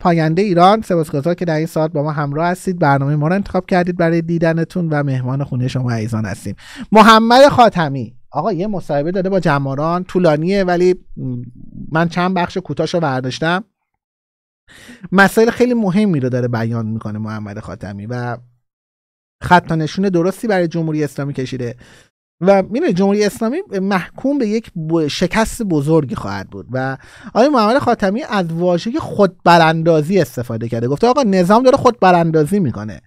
پاینده ایران سپاسگزار که در این ساعت با ما همراه هستید برنامه ما رو انتخاب کردید برای دیدنتون و مهمان خونه شما عزیزان هستیم محمد خاتمی آقا یه مصاحبه داده با جماران طولانیه ولی من چند بخش کوتاش رو برداشتم مسائل خیلی مهمی رو داره بیان میکنه محمد خاتمی و خط نشون درستی برای جمهوری اسلامی کشیده و میره جمهوری اسلامی محکوم به یک شکست بزرگی خواهد بود و آقای محمد خاتمی از واژه خودبراندازی استفاده کرده گفته آقا نظام داره خودبراندازی میکنه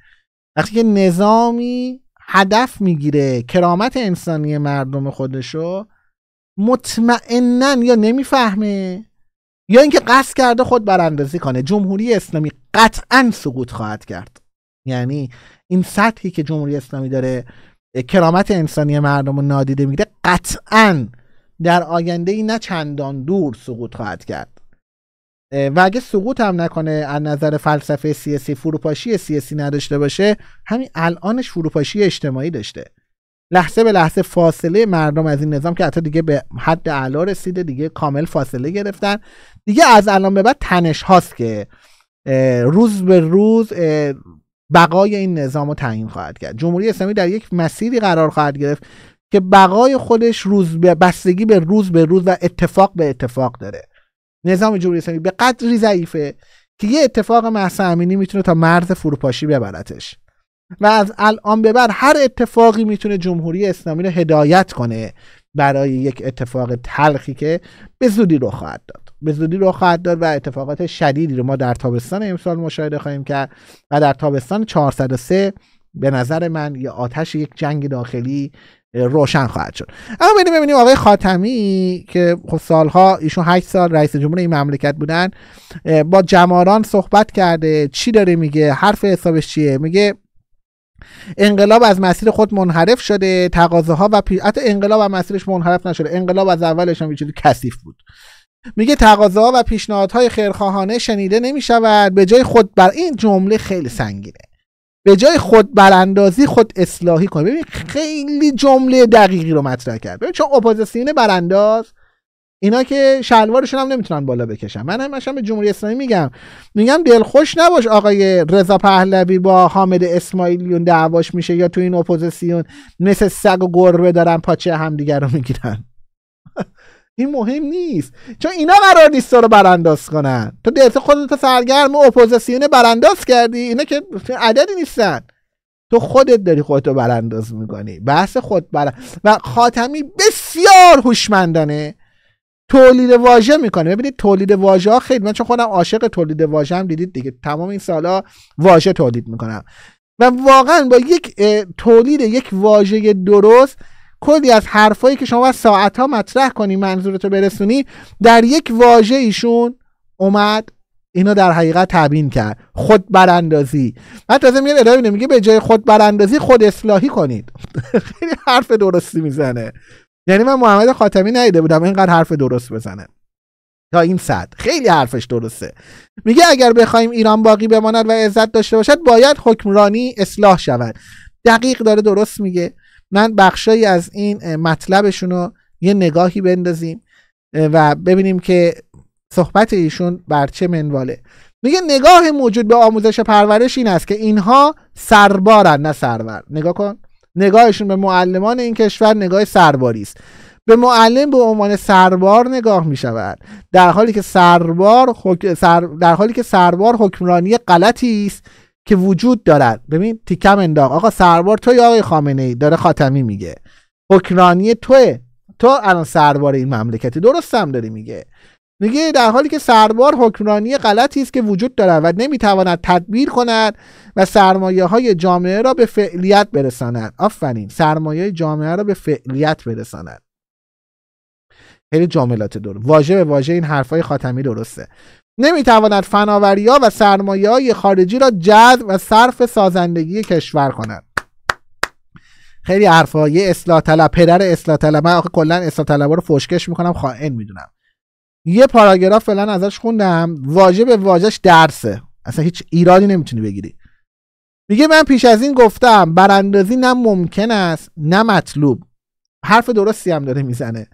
وقتی که نظامی هدف میگیره کرامت انسانی مردم خودشو مطمئنا یا نمیفهمه یا اینکه قصد کرده خود براندازی کنه جمهوری اسلامی قطعا سقوط خواهد کرد یعنی این سطحی که جمهوری اسلامی داره کرامت انسانی مردم رو نادیده میگیره قطعا در آینده ای نه چندان دور سقوط خواهد کرد و اگه سقوط هم نکنه از نظر فلسفه سیاسی فروپاشی سیاسی نداشته باشه همین الانش فروپاشی اجتماعی داشته لحظه به لحظه فاصله مردم از این نظام که حتی دیگه به حد اعلا رسیده دیگه کامل فاصله گرفتن دیگه از الان به بعد تنش هاست که روز به روز بقای این نظام رو تعیین خواهد کرد جمهوری اسلامی در یک مسیری قرار خواهد گرفت که بقای خودش روز به بستگی به روز به روز و اتفاق به اتفاق داره نظام جمهوری اسلامی به قدری ضعیفه که یه اتفاق محسا امینی میتونه تا مرز فروپاشی ببرتش و از الان به بعد هر اتفاقی میتونه جمهوری اسلامی رو هدایت کنه برای یک اتفاق تلخی که به زودی رو خواهد داد به زودی رو خواهد داد و اتفاقات شدیدی رو ما در تابستان امسال مشاهده خواهیم کرد و در تابستان 403 به نظر من یه آتش یک جنگ داخلی روشن خواهد شد اما بریم ببینیم آقای خاتمی که خب سالها ایشون 8 سال رئیس جمهور این مملکت بودن با جماران صحبت کرده چی داره میگه حرف حسابش چیه میگه انقلاب از مسیر خود منحرف شده تقاضاها و پی... حتی انقلاب از مسیرش منحرف نشده انقلاب از اولش هم کثیف بود میگه تقاضا و پیشنهادهای خیرخواهانه شنیده نمی شود به جای خود بر این جمله خیلی سنگینه به جای خود براندازی خود اصلاحی کنه ببین خیلی جمله دقیقی رو مطرح کرد ببین چون اپوزیسیون برانداز اینا که شلوارشون هم نمیتونن بالا بکشن من همش به جمهوری اسلامی میگم میگم دل خوش نباش آقای رضا پهلوی با حامد اسماعیلیون دعواش میشه یا تو این اپوزیسیون مثل سگ و گربه دارن پاچه همدیگر رو میگیرن این مهم نیست چون اینا قرار نیست رو برانداز کنن تو دیت خودت سرگرم اپوزیسیون برانداز کردی اینا که عددی نیستن تو خودت داری خودتو برانداز میکنی بحث خود بر و خاتمی بسیار هوشمندانه تولید واژه میکنه ببینید تولید واژه ها خیلی من چون خودم عاشق تولید واژه هم دیدید دیگه تمام این سالا واژه تولید میکنم و واقعا با یک تولید یک واژه درست کلی از حرفایی که شما باید ساعتها مطرح کنی منظورتو برسونی در یک واژه ایشون اومد اینو در حقیقت تبیین کرد خود براندازی من تازه میاد ادامه میگه به جای خود براندازی خود اصلاحی کنید خیلی حرف درستی میزنه یعنی من محمد خاتمی نیده بودم اینقدر حرف درست بزنه تا این صد خیلی حرفش درسته میگه اگر بخوایم ایران باقی بماند و عزت داشته باشد باید حکمرانی اصلاح شود دقیق داره درست میگه من بخشی از این مطلبشون رو یه نگاهی بندازیم و ببینیم که صحبت ایشون بر چه منواله میگه نگاه موجود به آموزش پرورش این است که اینها سربارن نه سرور نگاه کن نگاهشون به معلمان این کشور نگاه سرباری است به معلم به عنوان سربار نگاه می شود در حالی که سربار در حالی که سربار حکمرانی غلطی است که وجود دارد ببین تیکم انداق آقا سربار توی آقای خامنه ای داره خاتمی میگه حکمرانی توه تو الان سربار این مملکتی درستم داری میگه میگه در حالی که سربار حکمرانی غلطی است که وجود دارد و نمیتواند تدبیر کند و سرمایه های جامعه را به فعلیت برساند آفرین سرمایه جامعه را به فعلیت برساند خیلی جاملات دور واژه به واژه این حرفای خاتمی درسته نمیتواند فناوری ها و سرمایه های خارجی را جذب و صرف سازندگی کشور کند خیلی حرفا یه اصلاح طلب پدر اصلاح طلب من آخه کلا اصلاح طلب رو فشکش میکنم خائن خب، میدونم یه پاراگراف فعلا ازش خوندم واژه به درسه اصلا هیچ ایرادی نمیتونی بگیری میگه من پیش از این گفتم براندازی نه ممکن است نه مطلوب حرف درستی هم داره میزنه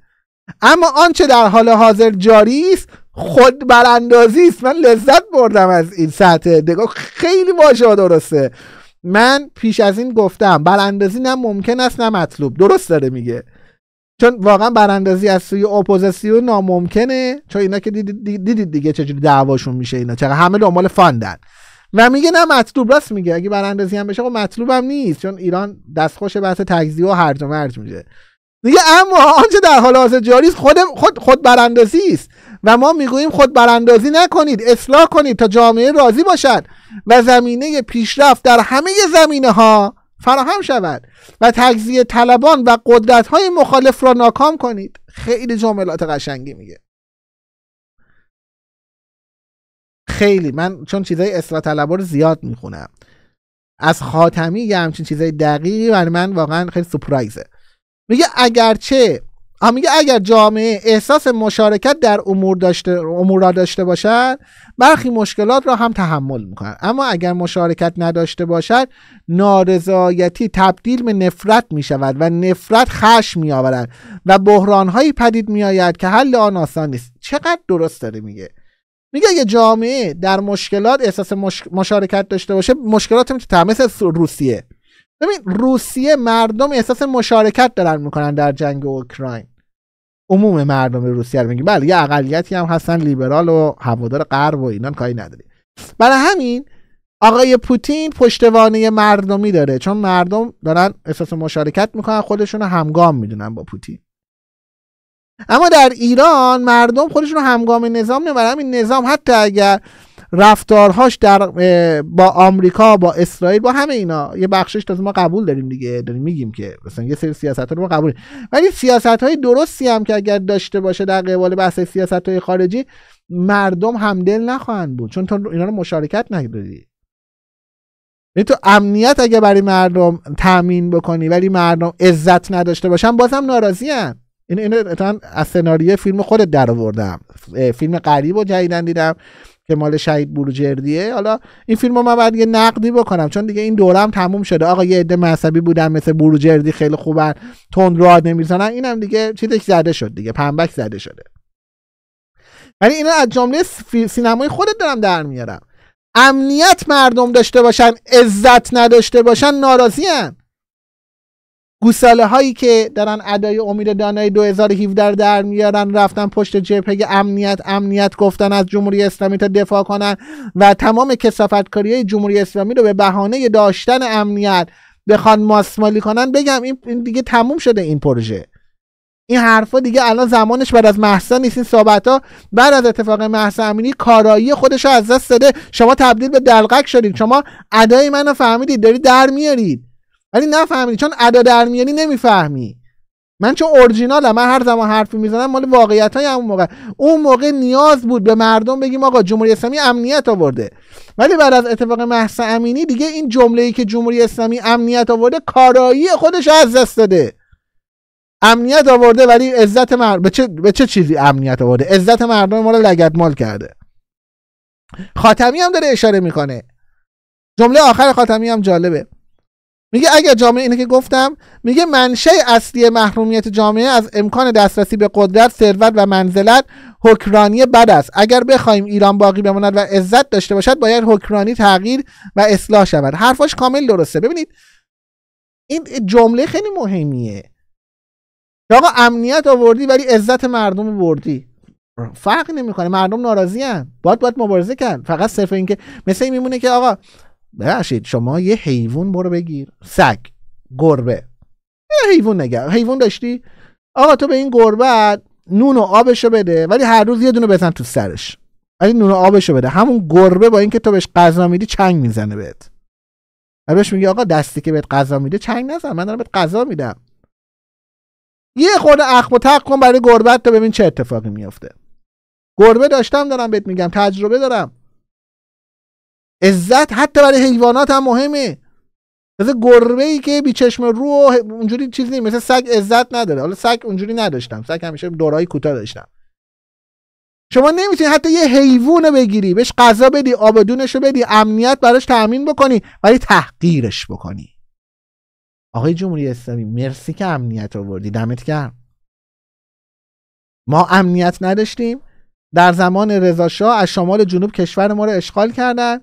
اما آنچه در حال حاضر جاری است خود براندازی است من لذت بردم از این سطح دگاه خیلی واژه درسته من پیش از این گفتم براندازی نه ممکن است نه مطلوب درست داره میگه چون واقعا براندازی از سوی اپوزیسیون ناممکنه چون اینا که دیدید دیگه چجوری دعواشون میشه اینا چرا همه دنبال فاندن و میگه نه مطلوب راست میگه اگه براندازی هم بشه خب مطلوبم نیست چون ایران دستخوش بحث تجزیه و هرج و مرج میشه میگه اما آنچه در حال حاضر جاری است خود خود خود براندازی است و ما میگوییم خود براندازی نکنید اصلاح کنید تا جامعه راضی باشد و زمینه پیشرفت در همه زمینه ها فراهم شود و تجزیه طلبان و قدرت های مخالف را ناکام کنید خیلی جملات قشنگی میگه خیلی من چون چیزای اصلاح طلبا رو زیاد میخونم از خاتمی یه همچین چیزای دقیقی برای من واقعا خیلی سپرایزه میگه اگرچه میگه اگر جامعه احساس مشارکت در امور داشته امور را داشته باشد برخی مشکلات را هم تحمل میکنن اما اگر مشارکت نداشته باشد نارضایتی تبدیل به نفرت میشود و نفرت خشم میآورد و بحرانهایی پدید میآید که حل آن آسان نیست چقدر درست داره میگه میگه اگه جامعه در مشکلات احساس مشارکت داشته باشه مشکلات میتونه روسیه ببین روسیه مردم احساس مشارکت دارن میکنن در جنگ اوکراین عموم مردم روسیه رو بله یه اقلیتی هم هستن لیبرال و هوادار غرب و اینان کاری نداری برای همین آقای پوتین پشتوانه مردمی داره چون مردم دارن احساس مشارکت میکنن خودشون رو همگام میدونن با پوتین اما در ایران مردم خودشون رو همگام نظام نمیدونن این نظام حتی اگر رفتارهاش در با آمریکا با اسرائیل با همه اینا یه بخشش تازه ما قبول داریم دیگه داریم میگیم که مثلا یه سری سیاست ها رو ما قبول ولی سیاست های درستی هم که اگر داشته باشه در قبال بحث سیاست های خارجی مردم همدل نخواهند بود چون تو اینا رو مشارکت نداری یعنی تو امنیت اگه برای مردم تامین بکنی ولی مردم عزت نداشته باشن بازم ناراضی ان این این از سناریوی فیلم خودت در آوردم فیلم غریب و جدیدن دیدم که مال شهید بروجردیه حالا این فیلم رو من باید یه نقدی بکنم چون دیگه این دوره هم تموم شده آقا یه عده مذهبی بودن مثل بروجردی خیلی خوبن تند راه نمیزنن اینم دیگه چیزش زده شد دیگه پنبک زده شده ولی اینا از جمله سینمای خودت دارم در میارم امنیت مردم داشته باشن عزت نداشته باشن ناراضی هم. گوساله هایی که دارن ادای امید دانای 2017 در میارن رفتن پشت جبهه امنیت امنیت گفتن از جمهوری اسلامی تا دفاع کنن و تمام کسافتکاری جمهوری اسلامی رو به بهانه داشتن امنیت بخوان ماسمالی کنن بگم این دیگه تموم شده این پروژه این حرفا دیگه الان زمانش بعد از محسا نیست این صحبت ها بعد از اتفاق محسا امینی کارایی خودش رو از دست داده شما تبدیل به دلقک شدید شما ادای منو فهمیدید دارید در میارید ولی نفهمیدی چون ادا در نمیفهمی من چون اورجینالم من هر زمان حرفی میزنم مال واقعیت های همون موقع اون موقع نیاز بود به مردم بگیم آقا جمهوری اسلامی امنیت آورده ولی بعد از اتفاق محسا امینی دیگه این جمله ای که جمهوری اسلامی امنیت آورده کارایی خودش از دست داده امنیت آورده ولی عزت مرد به چه, به چه چیزی امنیت آورده عزت مردم مال رو مال کرده خاتمی هم داره اشاره میکنه جمله آخر خاتمی هم جالبه میگه اگر جامعه اینه که گفتم میگه منشه اصلی محرومیت جامعه از امکان دسترسی به قدرت ثروت و منزلت حکرانی بد است اگر بخوایم ایران باقی بماند و عزت داشته باشد باید حکرانی تغییر و اصلاح شود حرفاش کامل درسته ببینید این جمله خیلی مهمیه آقا امنیت آوردی ولی عزت مردم بردی فرق نمیکنه مردم ناراضی هن. باید باید مبارزه کرد فقط صرف اینکه مثل میمونه که آقا ببخشید شما یه حیوان برو بگیر سگ گربه یه حیوان نگه حیوان داشتی آقا تو به این گربه نون و آبشو بده ولی هر روز یه دونه بزن تو سرش ولی نون و آبشو بده همون گربه با اینکه تو بهش غذا میدی چنگ میزنه بهت بهش میگه آقا دستی که بهت غذا میده چنگ نزن من دارم بهت غذا میدم یه خود اخم و تق کن برای گربه تا ببین چه اتفاقی میافته گربه داشتم دارم بهت میگم تجربه دارم عزت حتی برای حیوانات هم مهمه مثل گربه ای که بی چشم رو اونجوری چیز نیست مثل سگ عزت نداره حالا سگ اونجوری نداشتم سگ همیشه دورای کوتاه داشتم شما نمیتونی حتی یه حیوان بگیری بهش غذا بدی آبدونش رو بدی امنیت براش تأمین بکنی ولی تحقیرش بکنی آقای جمهوری اسلامی مرسی که امنیت آوردی دمت کرد ما امنیت نداشتیم در زمان رضا از شمال جنوب کشور ما رو اشغال کردن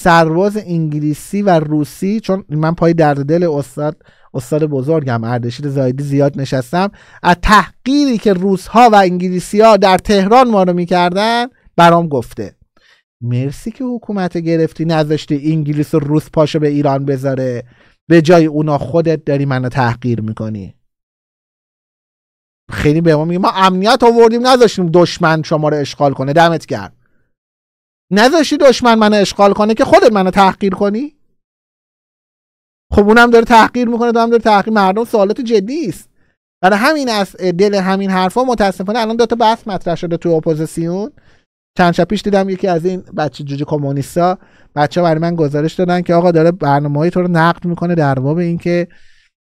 سرباز انگلیسی و روسی چون من پای درد دل استاد استاد بزرگم اردشیر زایدی زیاد نشستم از تحقیری که روسها و انگلیسی ها در تهران ما رو میکردن برام گفته مرسی که حکومت گرفتی نذاشتی انگلیس و روس پاشو به ایران بذاره به جای اونا خودت داری منو تحقیر میکنی خیلی به ما میگه ما امنیت آوردیم نذاشتیم دشمن شما رو اشغال کنه دمت کرد نذاشی دشمن منو اشغال کنه که خودت منو تحقیر کنی خب اونم داره تحقیر میکنه هم داره تحقیر مردم سوالات جدی است برای همین از دل همین حرفا متاسفانه الان دو تا بحث مطرح شده تو اپوزیسیون چند شب پیش دیدم یکی از این بچه جوجه کمونیستا بچه برای من گزارش دادن که آقا داره برنامه های تو رو نقد میکنه در باب اینکه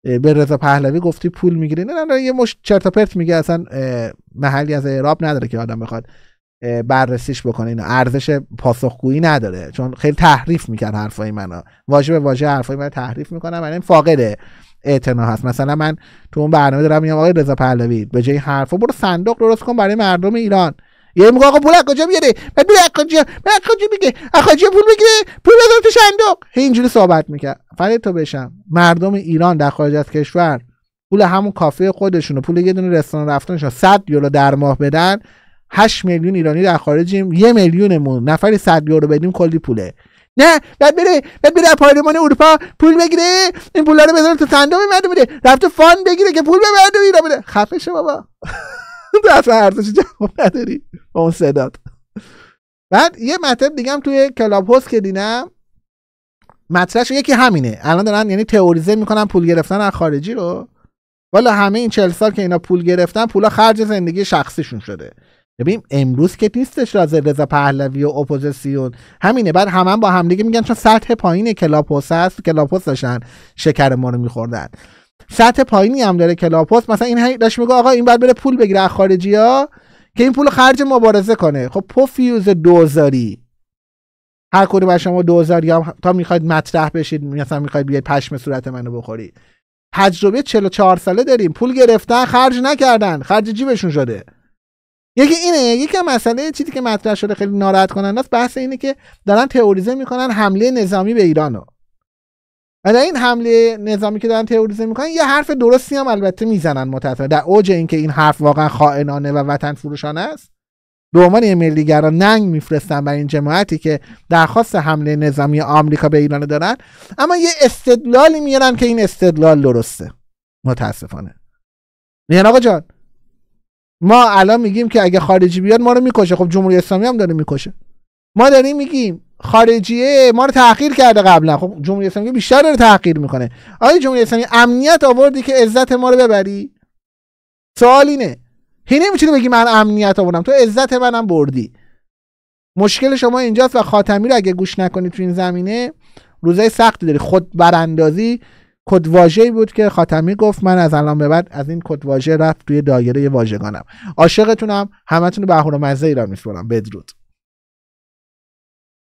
به رضا پهلوی گفتی پول میگیری نه نه یه مش چرت پرت میگه اصلا محلی از اعراب نداره که آدم بخواد بررسیش بکنه اینا ارزش پاسخگویی نداره چون خیلی تحریف میکرد حرفای منو واژه به واژه حرفای من تحریف میکنم من این فاقد اعتنا هست مثلا من تو اون برنامه دارم میگم آقای رضا پهلوی به جای حرفا برو صندوق درست کن برای مردم ایران یه یعنی میگه آقا پول کجا میاره بعد پول کجا من کجا میگه آقا پول میگیره پول بذار تو صندوق اینجوری صحبت میکرد فرید تو بشم مردم ایران در خارج از کشور پول همون کافه خودشونو پول یه دونه رستوران رفتنشون 100 یورو در ماه بدن 8 میلیون ایرانی در خارجیم یه میلیونمون نفر صد یورو بدیم کلی پوله نه بعد بره بعد بره پارلمان اروپا پول بگیره این پولا رو بذاره تو صندوق مردم بده رفته فان بگیره که پول به مردم ایران بده خفه شو بابا تو اصلا ارزش جواب نداری با اون صدات بعد یه مطلب دیگه توی کلاب هاست که دیدم مطرحش یکی همینه الان دارن یعنی تئوریزه میکنن پول گرفتن از خارجی رو والا همه این 40 سال که اینا پول گرفتن پولا خرج زندگی شخصیشون شده ببین امروز که نیستش رازه رضا پهلوی و اپوزیسیون همینه بعد همان با هم دیگه میگن چون سطح پایین کلاپوس هست کلاپوس داشتن شکر ما رو میخوردن سطح پایینی هم داره کلاپوس مثلا این هایی داشت میگه آقا این بعد بره پول بگیره از خارجی ها که این پول خرج مبارزه کنه خب پوفیوز دوزاری هر کدوم از شما دوزاری تا میخواید مطرح بشید مثلا میخواید بیاید پشم صورت منو بخوری تجربه 44 ساله داریم پول گرفتن خرج نکردن خرج جیبشون شده یکی اینه یکی مسئله چیزی که مطرح شده خیلی ناراحت کننده است بحث اینه که دارن تئوریزه میکنن حمله نظامی به ایرانو و در این حمله نظامی که دارن تئوریزه میکنن یه حرف درستی هم البته میزنن متاسفانه در اوج اینکه این حرف واقعا خائنانه و وطن فروشانه است به عنوان یه ملیگرا ننگ میفرستن بر این جماعتی که درخواست حمله نظامی آمریکا به ایران دارن اما یه استدلالی میارن که این استدلال درسته متاسفانه میگن یعنی آقا جان ما الان میگیم که اگه خارجی بیاد ما رو میکشه خب جمهوری اسلامی هم داره میکشه ما داریم میگیم خارجیه ما رو تحقیر کرده قبلا خب جمهوری اسلامی بیشتر داره تحقیر میکنه آیا جمهوری اسلامی امنیت آوردی که عزت ما رو ببری سوال اینه هی نمیتونی بگی من امنیت آوردم تو عزت منم بردی مشکل شما اینجاست و خاتمی رو اگه گوش نکنی تو این زمینه روزای سختی داری خود براندازی کد بود که خاتمی گفت من از الان به بعد از این کدواژه رفت توی دایره واژگانم عاشقتونم همتون به و مزه ایران میسپرم بدرود